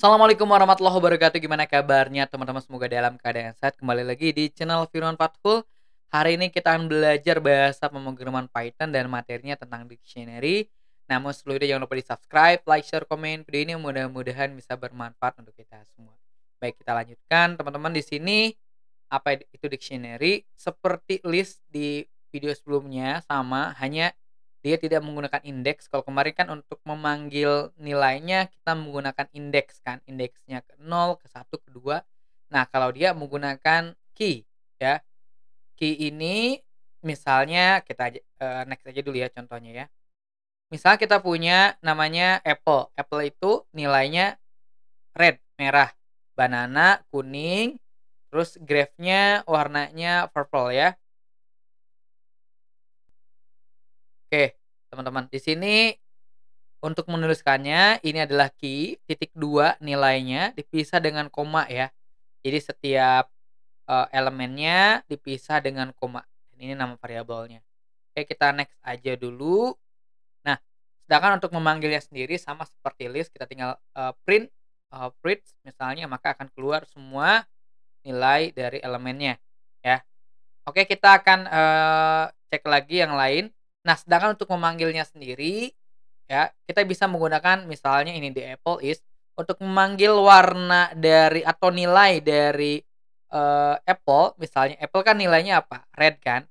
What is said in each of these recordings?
Assalamualaikum warahmatullahi wabarakatuh. Gimana kabarnya teman-teman? Semoga dalam keadaan sehat. Kembali lagi di channel Firman Fathul. Hari ini kita akan belajar bahasa pemrograman Python dan materinya tentang dictionary. Namun sebelum itu jangan lupa di subscribe, like, share, komen video ini mudah-mudahan bisa bermanfaat untuk kita semua. Baik kita lanjutkan teman-teman di sini apa itu dictionary seperti list di video sebelumnya sama hanya dia tidak menggunakan indeks. Kalau kemarin kan untuk memanggil nilainya kita menggunakan indeks kan, indeksnya ke 0, ke 1, ke 2. Nah, kalau dia menggunakan key ya. Key ini misalnya kita uh, next aja dulu ya contohnya ya. Misal kita punya namanya apple. Apple itu nilainya red, merah. Banana kuning, terus grave-nya warnanya purple ya. Oke, teman-teman. Di sini untuk menuliskannya ini adalah key titik dua nilainya dipisah dengan koma ya. Jadi setiap uh, elemennya dipisah dengan koma. ini nama variabelnya. Oke, kita next aja dulu. Nah, sedangkan untuk memanggilnya sendiri sama seperti list kita tinggal uh, print uh, print misalnya maka akan keluar semua nilai dari elemennya ya. Oke, kita akan uh, cek lagi yang lain Nah, sedangkan untuk memanggilnya sendiri ya, kita bisa menggunakan misalnya ini di Apple is untuk memanggil warna dari atau nilai dari uh, Apple, misalnya Apple kan nilainya apa? Red kan?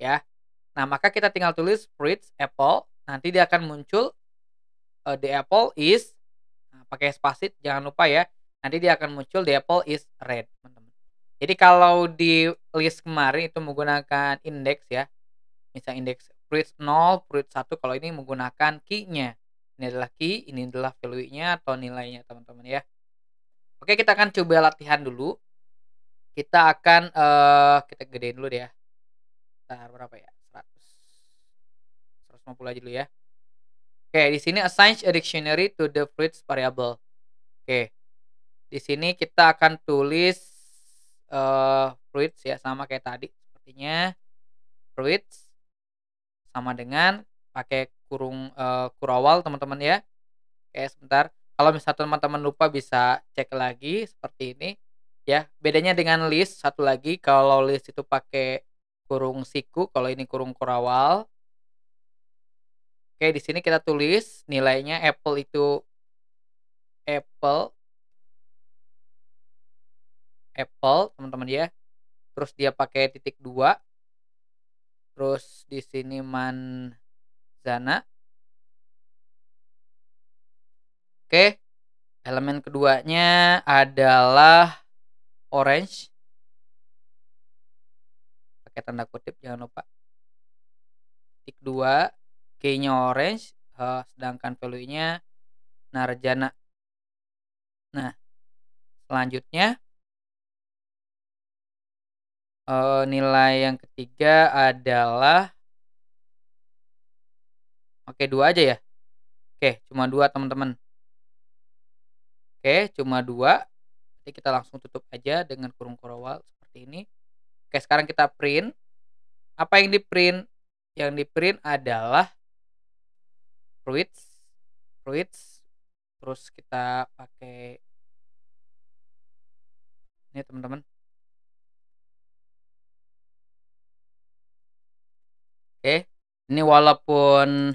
Ya. Nah, maka kita tinggal tulis fruits Apple, nanti dia akan muncul uh, eh, the apple is nah, pakai spasi jangan lupa ya. Nanti dia akan muncul the apple is red, teman-teman. Jadi kalau di list kemarin itu menggunakan indeks ya. Misal indeks fruit 0, fruit 1 kalau ini menggunakan key-nya. Ini adalah key, ini adalah value-nya atau nilainya teman-teman ya. Oke, kita akan coba latihan dulu. Kita akan uh, kita gedein dulu ya. Bentar, berapa ya? 100. 150 aja dulu ya. Oke, di sini assign a dictionary to the fruits variable. Oke. Di sini kita akan tulis uh, fruits ya sama kayak tadi sepertinya fruits sama dengan pakai kurung uh, eh, kurawal teman-teman ya oke sebentar kalau misalnya teman-teman lupa bisa cek lagi seperti ini ya bedanya dengan list satu lagi kalau list itu pakai kurung siku kalau ini kurung kurawal oke di sini kita tulis nilainya apple itu apple apple teman-teman ya terus dia pakai titik dua Terus di sini manzana. Oke. Elemen keduanya adalah orange. Pakai tanda kutip jangan lupa. tik 2, k nya orange, uh, sedangkan value-nya narjana. Nah, selanjutnya Uh, nilai yang ketiga adalah Oke, dua aja ya? Oke, cuma dua teman-teman. Oke, cuma dua Nanti kita langsung tutup aja dengan kurung kurawal seperti ini. Oke, sekarang kita print. Apa yang di-print? Yang di-print adalah fruits, fruits, terus kita pakai ini teman-teman. ini walaupun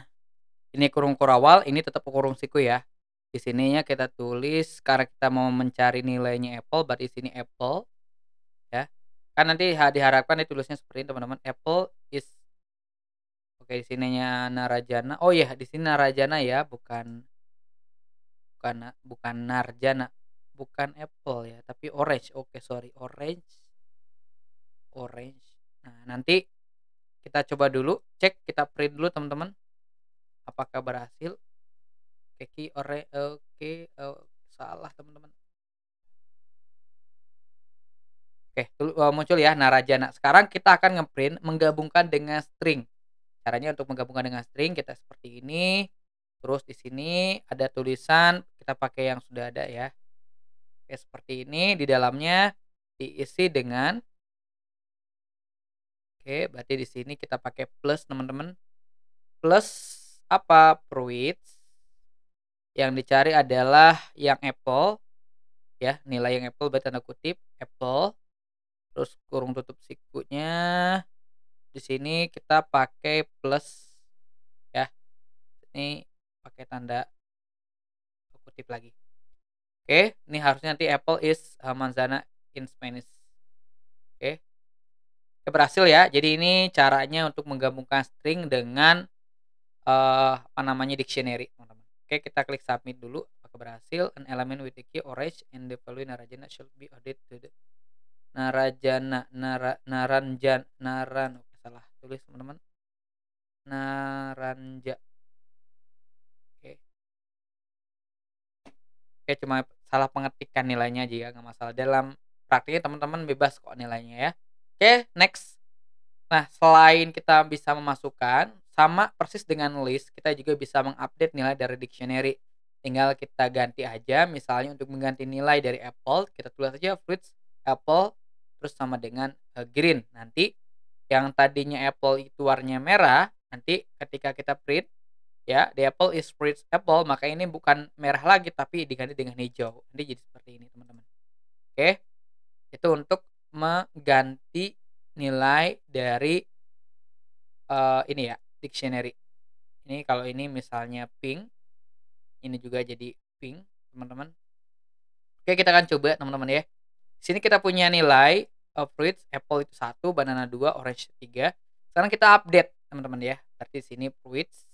ini kurung kurawal ini tetap kurung siku ya di sininya kita tulis karena kita mau mencari nilainya apple berarti di sini apple ya kan nanti diharapkan ditulisnya seperti ini teman-teman apple is oke di sininya narajana oh ya di sini narajana ya bukan bukan bukan narjana bukan apple ya tapi orange oke sorry orange orange nah nanti kita coba dulu cek kita print dulu teman-teman apakah berhasil keki ore oke okay, salah teman-teman oke okay, eh, muncul ya narajana sekarang kita akan ngeprint menggabungkan dengan string caranya untuk menggabungkan dengan string kita seperti ini terus di sini ada tulisan kita pakai yang sudah ada ya oke seperti ini di dalamnya diisi dengan Oke, berarti di sini kita pakai plus teman-teman. Plus apa? Fruit. Yang dicari adalah yang apple. Ya, nilai yang apple berarti tanda kutip apple. Terus kurung tutup sikunya. Di sini kita pakai plus ya. Ini pakai tanda kutip lagi. Oke, ini harusnya nanti apple is uh, manzana in Spanish. Oke. Oke, berhasil ya. Jadi ini caranya untuk menggabungkan string dengan uh, apa namanya dictionary, teman-teman. Oke, kita klik submit dulu. Apakah berhasil? An element with the key orange and the value narajana should be added to the narajana nara, naranjan naran. Oke, salah tulis, teman-teman. Naranja. Oke. Oke, cuma salah pengetikan nilainya aja ya, nggak masalah. Dalam praktiknya teman-teman bebas kok nilainya ya. Oke, next. Nah, selain kita bisa memasukkan sama persis dengan list, kita juga bisa mengupdate nilai dari dictionary. Tinggal kita ganti aja, misalnya untuk mengganti nilai dari apple, kita tulis aja fruits apple terus sama dengan eh, green. Nanti yang tadinya apple itu warnanya merah, nanti ketika kita print ya, the apple is fruits apple, maka ini bukan merah lagi tapi diganti dengan hijau. Nanti jadi seperti ini, teman-teman. Oke. Itu untuk mengganti nilai dari uh, ini ya dictionary ini kalau ini misalnya pink ini juga jadi pink teman-teman oke kita akan coba teman-teman ya sini kita punya nilai uh, fruits apple itu satu banana dua orange tiga sekarang kita update teman-teman ya berarti sini fruits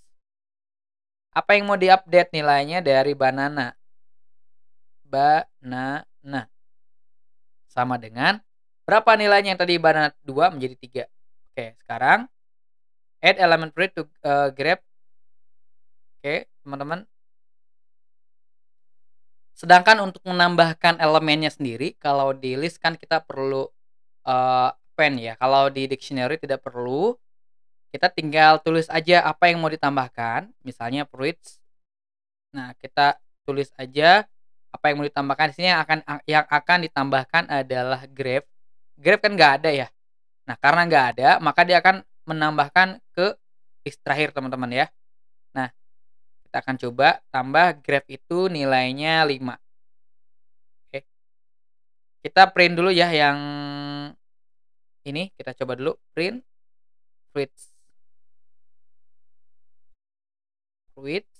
apa yang mau diupdate nilainya dari banana banana sama dengan Berapa nilainya yang tadi ibarat 2 menjadi 3? Oke, sekarang add element print to uh, grab. Oke, teman-teman. Sedangkan untuk menambahkan elemennya sendiri, kalau di list kan kita perlu uh, pen ya. Kalau di dictionary tidak perlu. Kita tinggal tulis aja apa yang mau ditambahkan. Misalnya fruits. Nah, kita tulis aja apa yang mau ditambahkan. Di sini yang akan yang akan ditambahkan adalah grab Grab kan nggak ada ya. Nah karena nggak ada maka dia akan menambahkan ke list terakhir teman-teman ya. Nah kita akan coba tambah Grab itu nilainya 5. Oke. Kita print dulu ya yang ini kita coba dulu print fruits fruits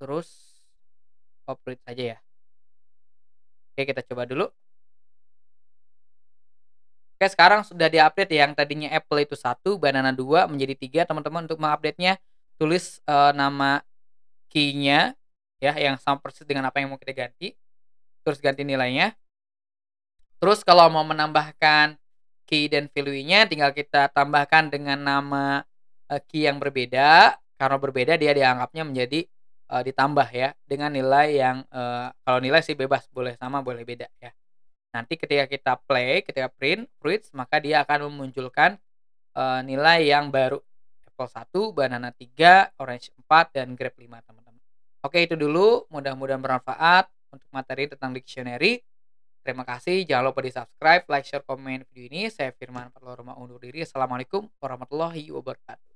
terus operate saja ya. Oke, kita coba dulu. Oke, sekarang sudah diupdate ya, yang tadinya Apple itu satu, banana dua menjadi tiga. Teman-teman untuk mengupdate-nya tulis uh, nama keynya ya yang sama persis dengan apa yang mau kita ganti. Terus ganti nilainya. Terus kalau mau menambahkan key dan value-nya tinggal kita tambahkan dengan nama uh, key yang berbeda. Karena berbeda dia dianggapnya menjadi uh, ditambah ya dengan nilai yang uh, kalau nilai sih bebas boleh sama boleh beda ya. Nanti ketika kita play, ketika print fruits, maka dia akan memunculkan uh, nilai yang baru. Apple 1, banana 3, orange 4, dan grape 5 teman-teman. Oke itu dulu, mudah-mudahan bermanfaat untuk materi tentang dictionary. Terima kasih, jangan lupa di subscribe, like, share, komen video ini. Saya Firman Perlu Rumah undur diri. Assalamualaikum warahmatullahi wabarakatuh.